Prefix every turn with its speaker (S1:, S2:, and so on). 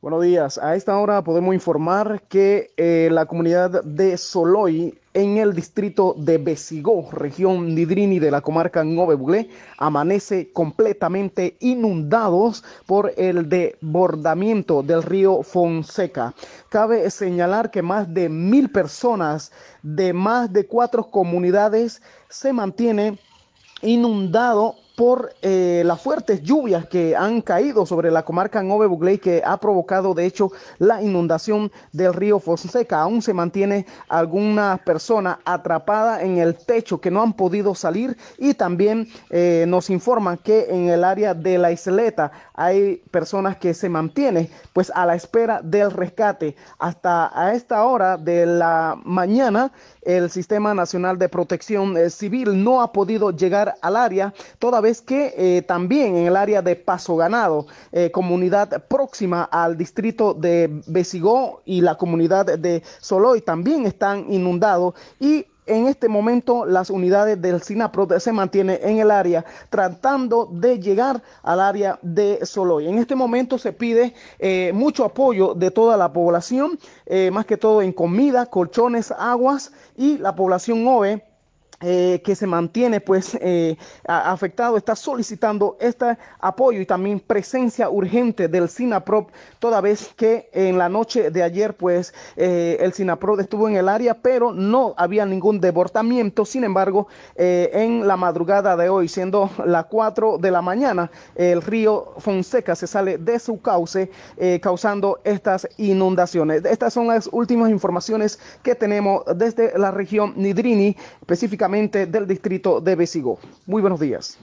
S1: Buenos días. A esta hora podemos informar que eh, la comunidad de Soloy, en el distrito de Besigó, región Nidrini de la comarca Ngobebulé, amanece completamente inundados por el desbordamiento del río Fonseca. Cabe señalar que más de mil personas de más de cuatro comunidades se mantienen inundado por eh, las fuertes lluvias que han caído sobre la comarca Nove Bugley, que ha provocado de hecho la inundación del río Fonseca. Aún se mantiene alguna persona atrapada en el techo que no han podido salir y también eh, nos informan que en el área de la isleta hay personas que se mantienen pues a la espera del rescate. Hasta a esta hora de la mañana el Sistema Nacional de Protección eh, Civil no ha podido llegar al área todavía es que eh, también en el área de Paso Ganado, eh, comunidad próxima al distrito de Besigó y la comunidad de Soloy también están inundados y en este momento las unidades del SINAPROT se mantienen en el área tratando de llegar al área de Soloy. En este momento se pide eh, mucho apoyo de toda la población, más que todo en comida, colchones, aguas y la población OVE eh, que se mantiene pues eh, afectado está solicitando este apoyo y también presencia urgente del SINAPROP toda vez que en la noche de ayer pues eh, el SINAPROP estuvo en el área pero no había ningún deportamiento sin embargo en la madrugada de hoy siendo las 4 de la mañana el río Fonseca se sale de su cauce causando estas inundaciones estas son las últimas informaciones que tenemos desde la región Nidrini específicamente del distrito de Besigo. Muy buenos días.